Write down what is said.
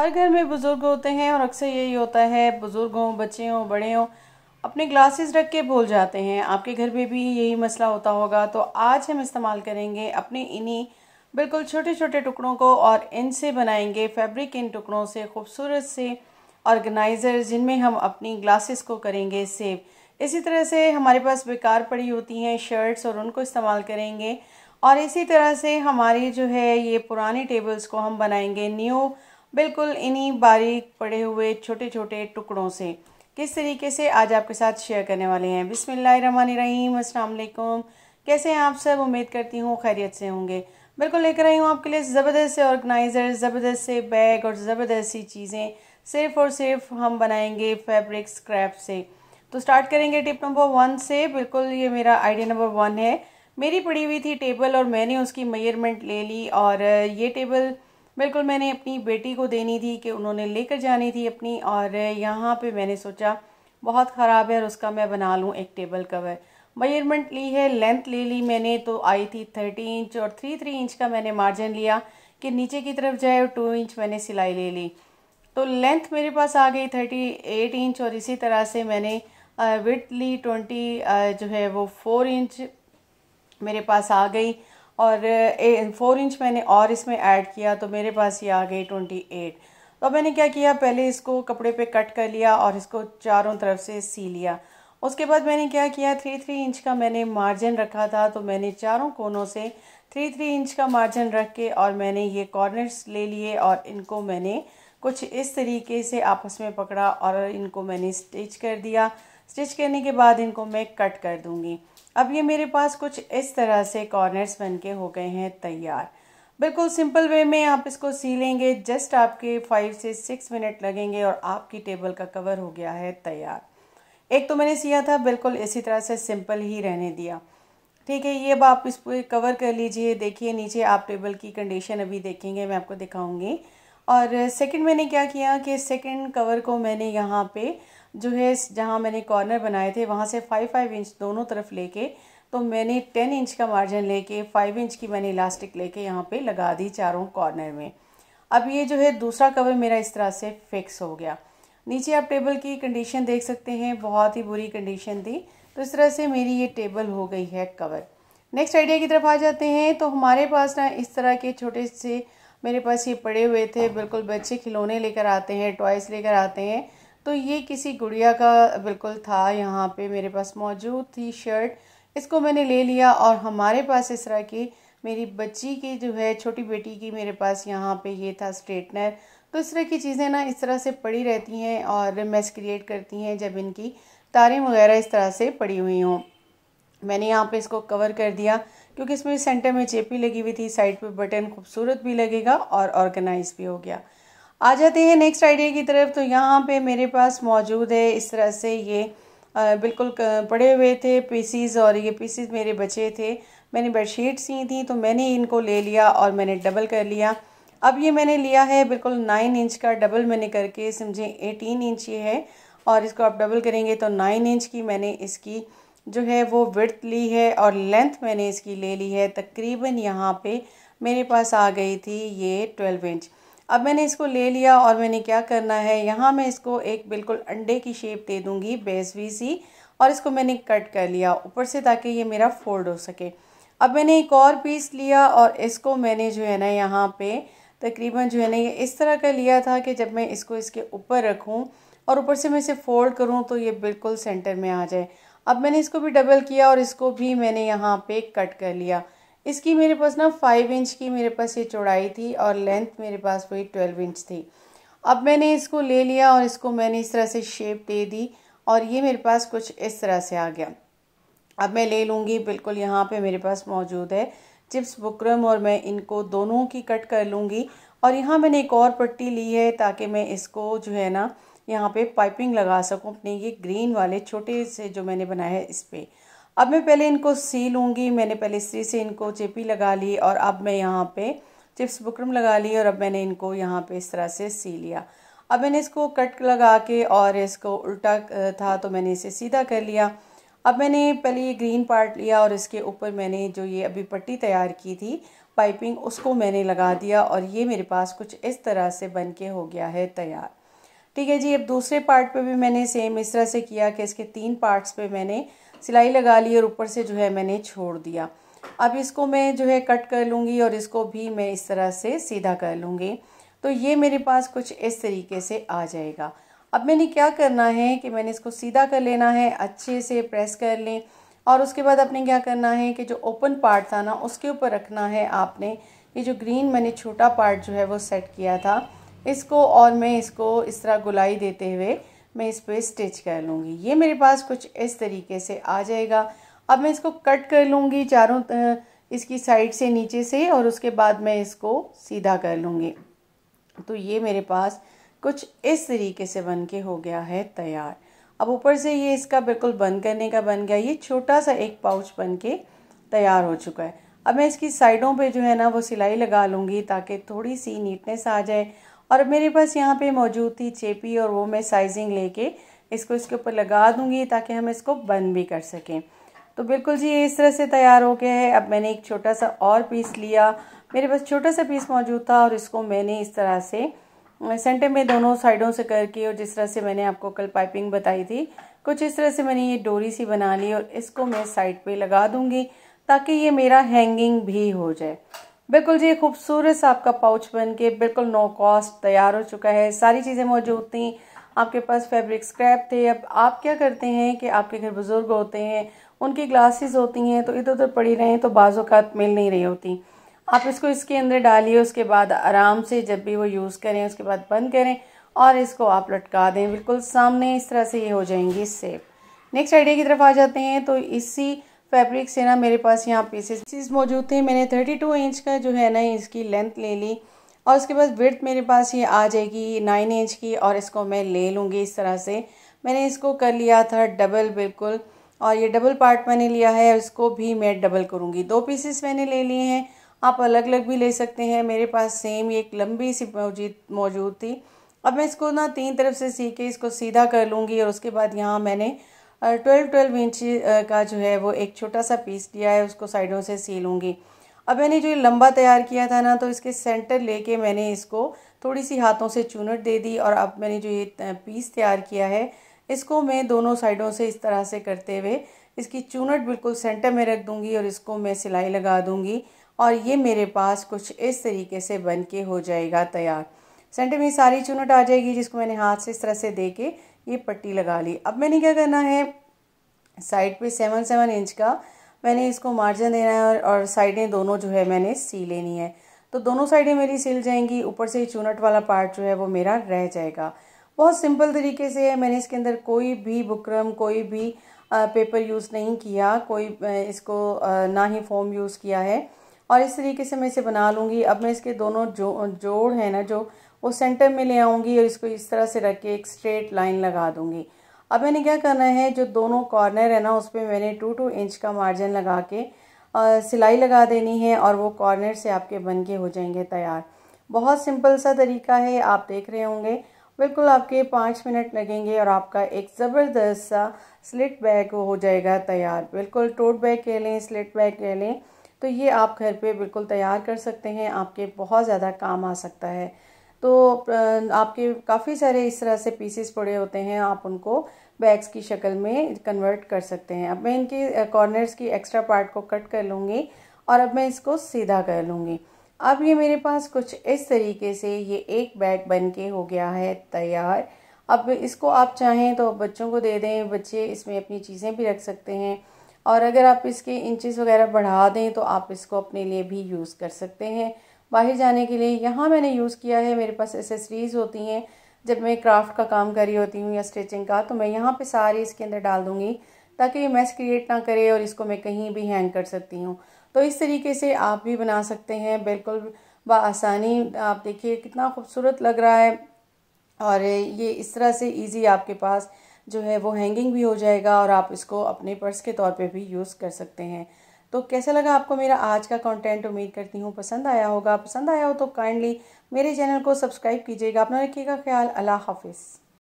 हर घर में बुज़ुर्ग होते हैं और अक्सर यही होता है बुज़ुर्ग हों बच्चे हों बड़े हों अपने ग्लासेस रख के भूल जाते हैं आपके घर में भी यही मसला होता होगा तो आज हम इस्तेमाल करेंगे अपने इन्हीं बिल्कुल छोटे छोटे टुकड़ों को और इनसे बनाएंगे फैब्रिक इन टुकड़ों से खूबसूरत से ऑर्गेनाइज़र जिनमें हम अपनी ग्लासेस को करेंगे सेव इसी तरह से हमारे पास बेकार पड़ी होती हैं शर्ट्स और उनको इस्तेमाल करेंगे और इसी तरह से हमारी जो है ये पुरानी टेबल्स को हम बनाएंगे न्यू बिल्कुल इन्हीं बारीक पड़े हुए छोटे छोटे टुकड़ों से किस तरीके से आज आपके साथ शेयर करने वाले हैं बिसमीम असलकुम कैसे हैं आप सब उम्मीद करती हूँ खैरियत से होंगे बिल्कुल लेकर आई हूँ आपके लिए ज़बरदस्त से ऑर्गेनाइज़र ज़बरदस्त से बैग और ज़बरदस्त सी चीज़ें सिर्फ और सिर्फ हम बनाएंगे फैब्रिक स्क्रैप से तो स्टार्ट करेंगे टिप नंबर वन से बिल्कुल ये मेरा आइडिया नंबर वन है मेरी पड़ी हुई थी टेबल और मैंने उसकी मेजरमेंट ले ली और ये टेबल बिल्कुल मैंने अपनी बेटी को देनी थी कि उन्होंने लेकर जानी थी अपनी और यहाँ पे मैंने सोचा बहुत ख़राब है और उसका मैं बना लूँ एक टेबल कवर मयरमेंट ली है लेंथ ले ली मैंने तो आई थी थर्टी इंच और थ्री थ्री इंच का मैंने मार्जिन लिया कि नीचे की तरफ जाए और टू इंच मैंने सिलाई ले ली तो लेंथ मेरे पास आ गई थर्टी एट इंच और इसी तरह से मैंने विथ uh, ली ट्वेंटी uh, जो है वो फोर इंच मेरे पास आ गई और फोर इंच मैंने और इसमें ऐड किया तो मेरे पास ये आ गई ट्वेंटी एट तो मैंने क्या किया पहले इसको कपड़े पे कट कर लिया और इसको चारों तरफ से सी लिया उसके बाद मैंने क्या किया थ्री थ्री इंच का मैंने मार्जिन रखा था तो मैंने चारों कोनों से थ्री थ्री इंच का मार्जिन रख के और मैंने ये कॉर्नर्स ले लिए और इनको मैंने कुछ इस तरीके से आपस में पकड़ा और इनको मैंने स्टिच कर दिया स्टिच करने के बाद इनको मैं कट कर दूंगी अब ये मेरे पास कुछ इस तरह से कॉर्नर्स बन के हो गए हैं तैयार बिल्कुल सिंपल वे में आप इसको सी लेंगे जस्ट आपके फाइव से सिक्स मिनट लगेंगे और आपकी टेबल का कवर हो गया है तैयार एक तो मैंने सिया था बिल्कुल इसी तरह से सिंपल ही रहने दिया ठीक है ये अब आप इस पर कवर कर लीजिए देखिए नीचे आप टेबल की कंडीशन अभी देखेंगे मैं आपको दिखाऊंगी और सेकंड मैंने क्या किया कि सेकंड कवर को मैंने यहाँ पे जो है जहाँ मैंने कॉर्नर बनाए थे वहाँ से फाइव फाइव इंच दोनों तरफ लेके तो मैंने टेन इंच का मार्जिन लेके फाइव इंच की मैंने इलास्टिक लेके यहाँ पे लगा दी चारों कॉर्नर में अब ये जो है दूसरा कवर मेरा इस तरह से फिक्स हो गया नीचे आप टेबल की कंडीशन देख सकते हैं बहुत ही बुरी कंडीशन थी तो इस तरह से मेरी ये टेबल हो गई है कवर नेक्स्ट आइडिया की तरफ आ जाते हैं तो हमारे पास ना इस तरह के छोटे से मेरे पास ये पड़े हुए थे बिल्कुल बच्चे खिलौने लेकर आते हैं टॉयस लेकर आते हैं तो ये किसी गुड़िया का बिल्कुल था यहाँ पे मेरे पास मौजूद थी शर्ट इसको मैंने ले लिया और हमारे पास इस तरह की मेरी बच्ची की जो है छोटी बेटी की मेरे पास यहाँ पे ये था स्ट्रेटनर तो इस तरह की चीज़ें ना इस तरह से पड़ी रहती हैं और मैस क्रिएट करती हैं जब इनकी तारें वगैरह इस तरह से पड़ी हुई हों मैंने यहाँ पे इसको कवर कर दिया क्योंकि इसमें सेंटर में चेपी लगी हुई थी साइड पे बटन खूबसूरत भी लगेगा और ऑर्गेनाइज भी हो गया आ जाते हैं नेक्स्ट आइडिया की तरफ तो यहाँ पे मेरे पास मौजूद है इस तरह से ये बिल्कुल पड़े हुए थे पीसीज और ये पीसीज मेरे बचे थे मैंने बेडशीट सी थी तो मैंने इनको ले लिया और मैंने डबल कर लिया अब ये मैंने लिया है बिल्कुल नाइन इंच का डबल मैंने करके समझे एटीन इंच ये है और इसको आप डबल करेंगे तो नाइन इंच की मैंने इसकी जो है वो विर्थ ली है और लेंथ मैंने इसकी ले ली है तकरीबन यहाँ पे मेरे पास आ गई थी ये ट्वेल्व इंच अब मैंने इसको ले लिया और मैंने क्या करना है यहाँ मैं इसको एक बिल्कुल अंडे की शेप दे दूँगी बेसवी सी और इसको मैंने कट कर लिया ऊपर से ताकि ये मेरा फोल्ड हो सके अब मैंने एक और पीस लिया और इसको मैंने जो है ना यहाँ पे तकरीबन जो है ना ये इस तरह का लिया था कि जब मैं इसको इसके ऊपर रखूँ और ऊपर से मैं इसे फोल्ड करूँ तो ये बिल्कुल सेंटर में आ जाए अब मैंने इसको भी डबल किया और इसको भी मैंने यहाँ पर कट कर लिया इसकी मेरे पास ना फाइव इंच की मेरे पास ये चौड़ाई थी और लेंथ मेरे पास वही ट्वेल्व इंच थी अब मैंने इसको ले लिया और इसको मैंने इस तरह से शेप दे दी और ये मेरे पास कुछ इस तरह से आ गया अब मैं ले लूँगी बिल्कुल यहाँ पे मेरे पास मौजूद है चिप्स बुकरम और मैं इनको दोनों की कट कर लूँगी और यहाँ मैंने एक और पट्टी ली है ताकि मैं इसको जो है ना यहाँ पे पाइपिंग लगा सकूँ अपने ये ग्रीन वाले छोटे से जो मैंने बनाया है इस पर अब मैं पहले इनको सी लूँगी मैंने पहले इसी से इनको चेपी लगा ली और अब मैं यहाँ पे चिप्स बुकरम लगा ली और अब मैंने इनको यहाँ पे इस तरह से सी लिया अब मैंने इसको कट लगा के और इसको उल्टा था तो मैंने इसे सीधा कर लिया अब मैंने पहले ये ग्रीन पार्ट लिया और इसके ऊपर मैंने जो ये अभी पट्टी तैयार की थी पाइपिंग उसको मैंने लगा दिया और ये मेरे पास कुछ इस तरह से बन के हो गया है तैयार ठीक है जी अब दूसरे पार्ट पे भी मैंने सेम इस तरह से किया कि इसके तीन पार्ट्स पे मैंने सिलाई लगा ली और ऊपर से जो है मैंने छोड़ दिया अब इसको मैं जो है कट कर लूँगी और इसको भी मैं इस तरह से सीधा कर लूँगी तो ये मेरे पास कुछ इस तरीके से आ जाएगा अब मैंने क्या करना है कि मैंने इसको सीधा कर लेना है अच्छे से प्रेस कर लें और उसके बाद आपने क्या करना है कि जो ओपन पार्ट था ना उसके ऊपर रखना है आपने ये जो ग्रीन मैंने छोटा पार्ट जो है वो सेट किया था इसको और मैं इसको इस तरह गुलाई देते हुए मैं इस पर स्टिच कर लूँगी ये मेरे पास कुछ इस तरीके से आ जाएगा अब मैं इसको कट कर लूँगी चारों इसकी साइड से नीचे से और उसके बाद मैं इसको सीधा कर लूँगी तो ये मेरे पास कुछ इस तरीके से बन के हो गया है तैयार अब ऊपर से ये इसका बिल्कुल बंद करने का बन गया ये छोटा सा एक पाउच बन के तैयार हो चुका है अब मैं इसकी साइडों पे जो है ना वो सिलाई लगा लूँगी ताकि थोड़ी सी नीटनेस आ जाए और मेरे पास यहाँ पे मौजूद थी चेपी और वो मैं साइजिंग लेके इसको इसके ऊपर लगा दूँगी ताकि हम इसको बंद भी कर सकें तो बिल्कुल जी ये इस तरह से तैयार हो गया है अब मैंने एक छोटा सा और पीस लिया मेरे पास छोटा सा पीस मौजूद था और इसको मैंने इस तरह से सेंटर में दोनों साइडों से करके और जिस तरह से मैंने आपको कल पाइपिंग बताई थी कुछ इस तरह से मैंने ये डोरी सी बना ली और इसको मैं साइड पे लगा दूंगी ताकि ये मेरा हैंगिंग भी हो जाए बिल्कुल जी खूबसूरत सा आपका पाउच बन के बिल्कुल नो कॉस्ट तैयार हो चुका है सारी चीज़ें मौजूद थी आपके पास फैब्रिक स्क्रैप थे अब आप क्या करते हैं कि आपके घर बुज़ुर्ग होते हैं उनकी ग्लासेस होती हैं तो इधर उधर पड़ी रहें तो बाज़ों का मिल नहीं रही होती आप इसको इसके अंदर डालिए उसके बाद आराम से जब भी वो यूज़ करें उसके बाद बंद करें और इसको आप लटका दें बिल्कुल सामने इस तरह से ये हो जाएंगी सेफ नेक्स्ट आइडिया की तरफ आ जाते हैं तो इसी फैब्रिक से ना मेरे पास यहाँ पीसेस मौजूद थे मैंने 32 इंच का जो है ना इसकी लेंथ ले ली और उसके बाद विर्थ मेरे पास ये आ जाएगी नाइन इंच की और इसको मैं ले लूँगी इस तरह से मैंने इसको कर लिया था डबल बिल्कुल और ये डबल पार्ट मैंने लिया है इसको भी मैं डबल करूँगी दो पीसेस मैंने ले लिए हैं आप अलग अलग भी ले सकते हैं मेरे पास सेम ये एक लंबी सी मौजूद मौजूद थी अब मैं इसको ना तीन तरफ से सी के इसको सीधा कर लूँगी और उसके बाद यहाँ मैंने ट्वेल्व ट्वेल्व इंच का जो है वो एक छोटा सा पीस लिया है उसको साइडों से सी लूँगी अब मैंने जो लंबा तैयार किया था ना तो इसके सेंटर लेके मैंने इसको थोड़ी सी हाथों से चूनट दे दी और अब मैंने जो ये पीस तैयार किया है इसको मैं दोनों साइडों से इस तरह से करते हुए इसकी चूनट बिल्कुल सेंटर में रख दूँगी और इसको मैं सिलाई लगा दूँगी और ये मेरे पास कुछ इस तरीके से बन के हो जाएगा तैयार सेंटर में सारी चूनट आ जाएगी जिसको मैंने हाथ से इस तरह से दे के ये पट्टी लगा ली अब मैंने क्या करना है साइड पे सेवन सेवन इंच का मैंने इसको मार्जिन देना है और, और साइडें दोनों जो है मैंने सी लेनी है तो दोनों साइडें मेरी सिल जाएंगी ऊपर से ही चूनट वाला पार्ट जो है वो मेरा रह जाएगा बहुत सिंपल तरीके से है मैंने इसके अंदर कोई भी बुकरम कोई भी पेपर यूज़ नहीं किया कोई इसको ना ही फॉर्म यूज़ किया है और इस तरीके से मैं इसे बना लूँगी अब मैं इसके दोनों जो जोड़ है ना जो वो सेंटर में ले आऊँगी और इसको इस तरह से रख के एक स्ट्रेट लाइन लगा दूँगी अब मैंने क्या करना है जो दोनों कॉर्नर है ना उस पर मैंने टू टू इंच का मार्जिन लगा के सिलाई लगा देनी है और वो कॉर्नर से आपके बन के हो जाएंगे तैयार बहुत सिंपल सा तरीका है आप देख रहे होंगे बिल्कुल आपके पाँच मिनट लगेंगे और आपका एक ज़बरदस्त सा स्लिट बैग हो जाएगा तैयार बिल्कुल टोट बैग कह लें स्लिट बैग कह लें तो ये आप घर पे बिल्कुल तैयार कर सकते हैं आपके बहुत ज़्यादा काम आ सकता है तो आपके काफ़ी सारे इस तरह से पीसेस पड़े होते हैं आप उनको बैग्स की शक्ल में कन्वर्ट कर सकते हैं अब मैं इनके कॉर्नर्स की एक्स्ट्रा पार्ट को कट कर लूँगी और अब मैं इसको सीधा कर लूँगी अब ये मेरे पास कुछ इस तरीके से ये एक बैग बन के हो गया है तैयार अब इसको आप चाहें तो बच्चों को दे दें बच्चे इसमें अपनी चीज़ें भी रख सकते हैं और अगर आप इसके इंचेस वगैरह बढ़ा दें तो आप इसको अपने लिए भी यूज़ कर सकते हैं बाहर जाने के लिए यहाँ मैंने यूज़ किया है मेरे पास एसेसरीज़ होती हैं जब मैं क्राफ्ट का काम कर रही होती हूँ या स्टिचिंग का तो मैं यहाँ पे सारी इसके अंदर डाल दूँगी ताकि ये मैस क्रिएट ना करे और इसको मैं कहीं भी हैंग कर सकती हूँ तो इस तरीके से आप भी बना सकते हैं बिल्कुल बसानी आप देखिए कितना खूबसूरत लग रहा है और ये इस तरह से ईजी आपके पास जो है वो हैंगिंग भी हो जाएगा और आप इसको अपने पर्स के तौर पे भी यूज़ कर सकते हैं तो कैसा लगा आपको मेरा आज का कंटेंट उम्मीद करती हूँ पसंद आया होगा पसंद आया हो तो काइंडली मेरे चैनल को सब्सक्राइब कीजिएगा अपना रखिएगा ख्याल अल्लाह हाफिज़